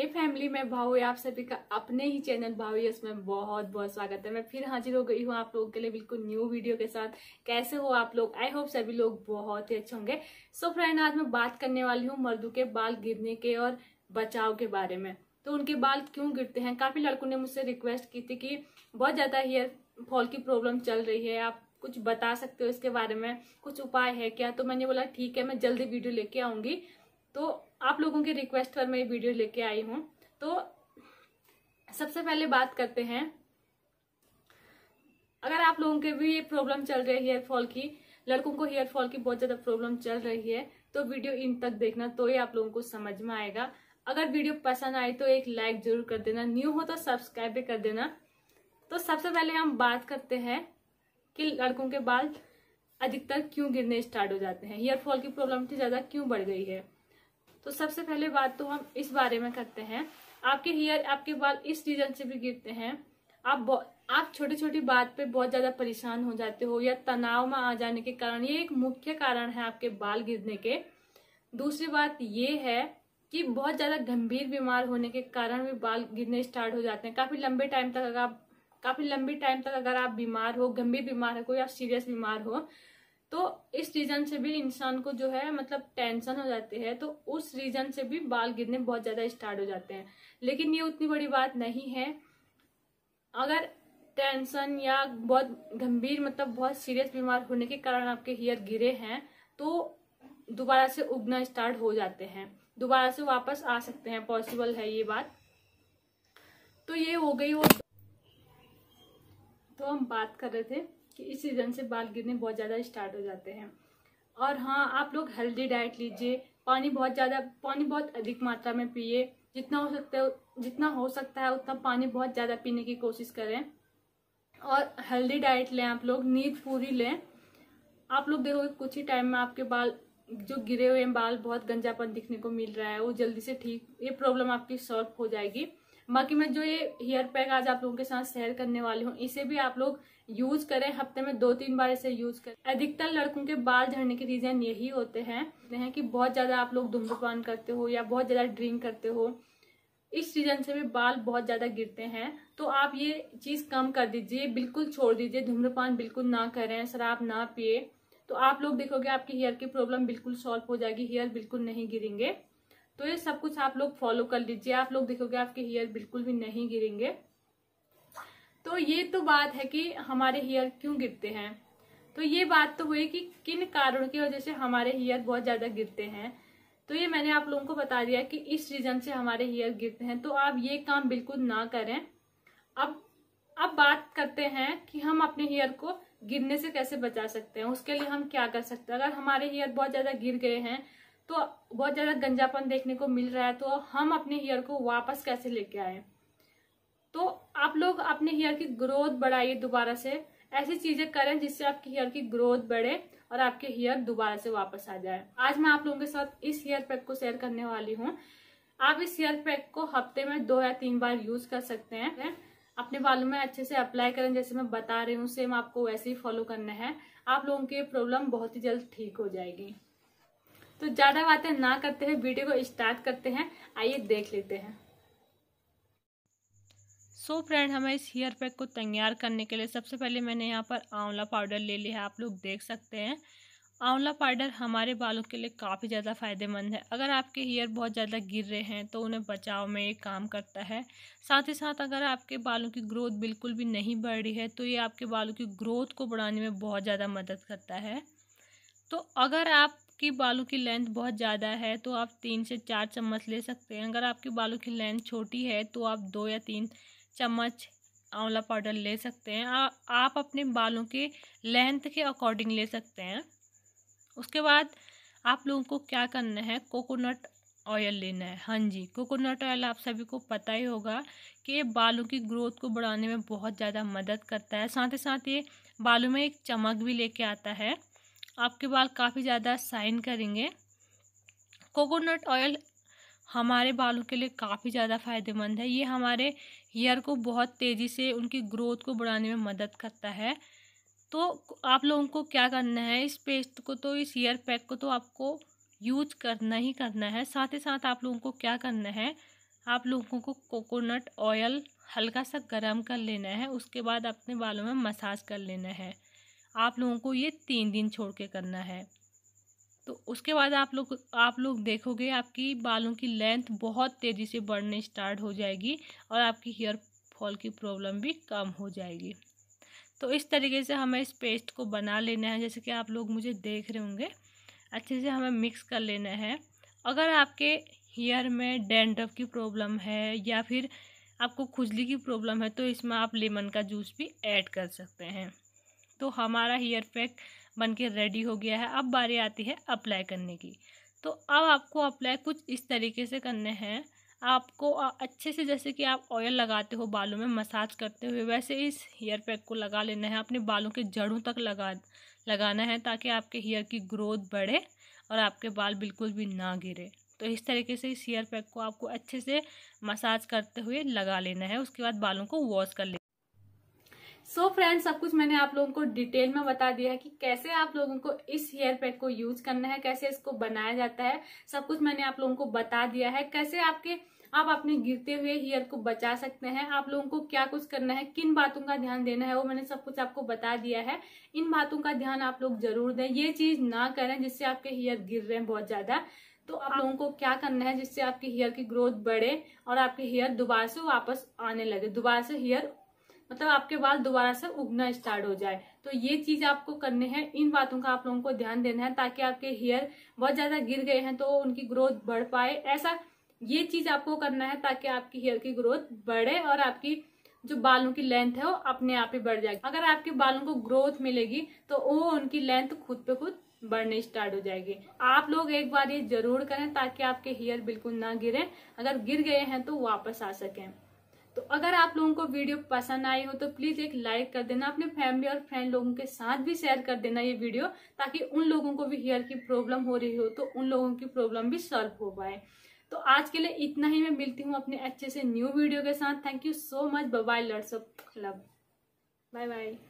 हे family मैं भावी आप सभी का अपने ही चैनल भावी उसमें बहुत बहुत स्वागत है मैं फिर हाजिर हो गई हूँ आप लोगों के लिए बिल्कुल न्यू वीडियो के साथ कैसे हो आप लोग आई होप सभी लोग बहुत ही अच्छे होंगे सो so फ्रेंड आज मैं बात करने वाली हूँ मर्दों के बाल गिरने के और बचाव के बारे में तो उनके बाल क्यों गिरते हैं काफी लड़कों ने मुझसे रिक्वेस्ट की थी कि बहुत ज्यादा हेयर फॉल की प्रॉब्लम चल रही है आप कुछ बता सकते हो इसके बारे में कुछ उपाय है क्या तो मैंने बोला ठीक है मैं जल्दी वीडियो लेके आऊंगी तो आप लोगों के रिक्वेस्ट पर मैं वीडियो लेके आई हूँ तो सबसे पहले बात करते हैं अगर आप लोगों के भी ये प्रॉब्लम चल रही है हेयर फॉल की लड़कों को हेयर फॉल की बहुत ज़्यादा प्रॉब्लम चल रही है तो वीडियो इन तक देखना तो ये आप लोगों को समझ में आएगा अगर वीडियो पसंद आए तो एक लाइक जरूर कर देना न्यू हो तो सब्सक्राइब भी कर देना तो सबसे पहले हम बात करते हैं कि लड़कों के बाल अधिकतर क्यों गिरने स्टार्ट हो जाते हैं हेयर फॉल की प्रॉब्लम इतनी ज़्यादा क्यों बढ़ गई है तो सबसे पहले बात तो हम इस बारे में करते हैं आपके हेयर आपके बाल इस रीजन से भी गिरते हैं आप आप छोटी छोटी बात पे बहुत ज्यादा परेशान हो जाते हो या तनाव में आ जाने के कारण ये एक मुख्य कारण है आपके बाल गिरने के दूसरी बात ये है कि बहुत ज्यादा गंभीर बीमार होने के कारण भी बाल गिरने स्टार्ट हो जाते हैं काफी लंबे टाइम तक अगर आप काफी लंबे टाइम तक अगर आप बीमार हो गंभीर बीमार हो या सीरियस बीमार हो तो इस रीजन से भी इंसान को जो है मतलब टेंशन हो जाती है तो उस रीजन से भी बाल गिरने बहुत ज्यादा स्टार्ट हो जाते हैं लेकिन ये उतनी बड़ी बात नहीं है अगर टेंशन या बहुत गंभीर मतलब बहुत सीरियस बीमार होने के कारण आपके हेयर गिरे हैं तो दोबारा से उगना स्टार्ट हो जाते हैं दोबारा से वापस आ सकते हैं पॉसिबल है ये बात तो ये हो गई वो तो हम बात कर रहे थे कि इस सीज़न से बाल गिरने बहुत ज़्यादा स्टार्ट हो जाते हैं और हाँ आप लोग हेल्दी डाइट लीजिए पानी बहुत ज़्यादा पानी बहुत अधिक मात्रा में पिए जितना हो सकता है जितना हो सकता है उतना पानी बहुत ज़्यादा पीने की कोशिश करें और हेल्दी डाइट लें आप लोग नींद पूरी लें आप लोग देखो कुछ ही टाइम में आपके बाल जो गिरे हुए हैं बाल बहुत गंजापन दिखने को मिल रहा है वो जल्दी से ठीक ये प्रॉब्लम आपकी सॉल्व हो जाएगी बाकी मैं जो ये हेयर पैक आज आप लोगों के साथ शेयर करने वाली हूँ इसे भी आप लोग यूज करें हफ्ते में दो तीन बार इसे यूज करें अधिकतर लड़कों के बाल झड़ने के रीजन यही होते हैं है कि बहुत ज्यादा आप लोग धूम्रपान करते हो या बहुत ज्यादा ड्रिंक करते हो इस रीजन से भी बाल बहुत ज्यादा गिरते हैं तो आप ये चीज कम कर दीजिए बिल्कुल छोड़ दीजिए धूम्रपान बिल्कुल ना करें शराब ना पिए तो आप लोग देखोगे आपकी हेयर की प्रॉब्लम बिल्कुल सॉल्व हो जाएगी हेयर बिल्कुल नहीं गिरेंगे तो ये सब कुछ आप लोग फॉलो कर लीजिए आप लोग देखोगे आपके हेयर बिल्कुल भी नहीं गिरेंगे तो ये तो बात है कि हमारे हेयर क्यों गिरते हैं तो ये बात तो हुई कि किन कारणों की वजह से हमारे हेयर बहुत ज़्यादा गिरते हैं तो ये मैंने आप लोगों को बता दिया कि इस रीज़न से हमारे हेयर गिरते हैं तो आप ये काम बिल्कुल ना करें अब अब बात करते हैं कि हम अपने हेयर को गिरने से कैसे बचा सकते हैं उसके लिए हम क्या कर सकते हैं अगर हमारे हेयर बहुत ज़्यादा गिर गए हैं तो बहुत ज्यादा गंजापन देखने को मिल रहा है तो हम अपने हेयर को वापस कैसे लेके आए तो आप लोग अपने हेयर की ग्रोथ बढ़ाइए दोबारा से ऐसी चीजें करें जिससे आपकी हेयर की ग्रोथ बढ़े और आपके हेयर दोबारा से वापस आ जाए आज मैं आप लोगों के साथ इस हेयर पैक को शेयर करने वाली हूँ आप इस हेयर पैक को हफ्ते में दो या तीन बार यूज कर सकते हैं अपने बालों में अच्छे से अप्लाई करें जैसे मैं बता रही हूँ सेम आपको वैसे ही फॉलो करना है आप लोगों की प्रॉब्लम बहुत ही जल्द ठीक हो जाएगी तो ज्यादा बातें ना करते हुए वीडियो को स्टार्ट करते हैं आइए देख लेते हैं सो so फ्रेंड हमें इस हेयर पैक को तैयार करने के लिए सबसे पहले मैंने यहाँ पर आंवला पाउडर ले लिया है आप लोग देख सकते हैं आंवला पाउडर हमारे बालों के लिए काफ़ी ज़्यादा फ़ायदेमंद है अगर आपके हेयर बहुत ज़्यादा गिर रहे हैं तो उन्हें बचाव में ये काम करता है साथ ही साथ अगर आपके बालों की ग्रोथ बिल्कुल भी नहीं बढ़ रही है तो ये आपके बालों की ग्रोथ को बढ़ाने में बहुत ज़्यादा मदद करता है तो अगर आप आपकी बालों की लेंथ बहुत ज़्यादा है तो आप तीन से चार चम्मच ले सकते हैं अगर आपके बालों की लेंथ छोटी है तो आप दो या तीन चम्मच आंवला पाउडर ले सकते हैं आ, आप अपने बालों के लेंथ के अकॉर्डिंग ले सकते हैं उसके बाद आप लोगों को क्या करना है कोकोनट ऑयल लेना है हाँ जी कोकोनट ऑयल आप सभी को पता ही होगा कि ये बालों की ग्रोथ को बढ़ाने में बहुत ज़्यादा मदद करता है साथ ही साथ ये बालों में एक चमक भी लेके आता है आपके बाल काफ़ी ज़्यादा साइन करेंगे कोकोनट ऑयल हमारे बालों के लिए काफ़ी ज़्यादा फ़ायदेमंद है ये हमारे हेयर को बहुत तेज़ी से उनकी ग्रोथ को बढ़ाने में मदद करता है तो आप लोगों को क्या करना है इस पेस्ट को तो इस हेयर पैक को तो आपको यूज करना ही करना है साथ ही साथ आप लोगों को क्या करना है आप लोगों को कोकोनट ऑयल हल्का सा गर्म कर लेना है उसके बाद अपने बालों में मसाज कर लेना है आप लोगों को ये तीन दिन छोड़ के करना है तो उसके बाद आप लोग आप लोग देखोगे आपकी बालों की लेंथ बहुत तेज़ी से बढ़ने स्टार्ट हो जाएगी और आपकी हेयर फॉल की प्रॉब्लम भी कम हो जाएगी तो इस तरीके से हमें इस पेस्ट को बना लेना है जैसे कि आप लोग मुझे देख रहे होंगे अच्छे से हमें मिक्स कर लेना है अगर आपके हेयर में डेंड्रफ की प्रॉब्लम है या फिर आपको खुजली की प्रॉब्लम है तो इसमें आप लेमन का जूस भी ऐड कर सकते हैं तो हमारा हेयर पैक बन के रेडी हो गया है अब बारी आती है अप्लाई करने की तो अब आपको अप्लाई कुछ इस तरीके से करने हैं आपको अच्छे से जैसे कि आप ऑयल लगाते हो बालों में मसाज करते हुए वैसे इस हेयर पैक को लगा लेना है अपने बालों के जड़ों तक लगा लगाना है ताकि आपके हेयर की ग्रोथ बढ़े और आपके बाल बिल्कुल भी ना गिरे तो इस तरीके से इस हेयर पैक को आपको अच्छे से मसाज करते हुए लगा लेना है उसके बाद बालों को वॉश कर लेना सो so फ्रेंड्स सब कुछ मैंने आप लोगों को डिटेल में बता दिया है कि कैसे आप लोगों को इस हेयर पैक को यूज करना है कैसे इसको बनाया जाता है सब कुछ मैंने आप लोगों को बता दिया है कैसे आपके आप अपने गिरते हुए हेयर को बचा सकते हैं आप लोगों को क्या कुछ करना है किन बातों का ध्यान देना है वो मैंने सब कुछ आपको बता दिया है इन बातों का ध्यान आप लोग जरूर दें ये चीज ना करें जिससे आपके हेयर गिर रहे हैं बहुत ज्यादा तो आप लोगों को क्या करना है जिससे आपके हेयर की ग्रोथ बढ़े और आपके हेयर दोबारा से वापस आने लगे दोबारा से हेयर मतलब आपके बाल दोबारा से उगना स्टार्ट हो जाए तो ये चीज आपको करने हैं इन बातों का आप लोगों को ध्यान देना है ताकि आपके हेयर बहुत ज्यादा गिर गए हैं तो उनकी ग्रोथ बढ़ पाए ऐसा ये चीज आपको करना है ताकि आपकी हेयर की ग्रोथ बढ़े और आपकी जो बालों की लेंथ है वो अपने आप ही बढ़ जाएगी अगर आपके बालों को ग्रोथ मिलेगी तो वो उनकी लेंथ खुद पे खुद बढ़ने स्टार्ट हो जाएगी आप लोग एक बार ये जरूर करें ताकि आपके हेयर बिल्कुल ना गिरे अगर गिर गए हैं तो वापस आ सकें तो अगर आप लोगों को वीडियो पसंद आई हो तो प्लीज एक लाइक कर देना अपने फैमिली और फ्रेंड लोगों के साथ भी शेयर कर देना ये वीडियो ताकि उन लोगों को भी हेयर की प्रॉब्लम हो रही हो तो उन लोगों की प्रॉब्लम भी सॉल्व हो पाए तो आज के लिए इतना ही मैं मिलती हूँ अपने अच्छे से न्यू वीडियो के साथ थैंक यू सो मच बबाई lots of club bye bye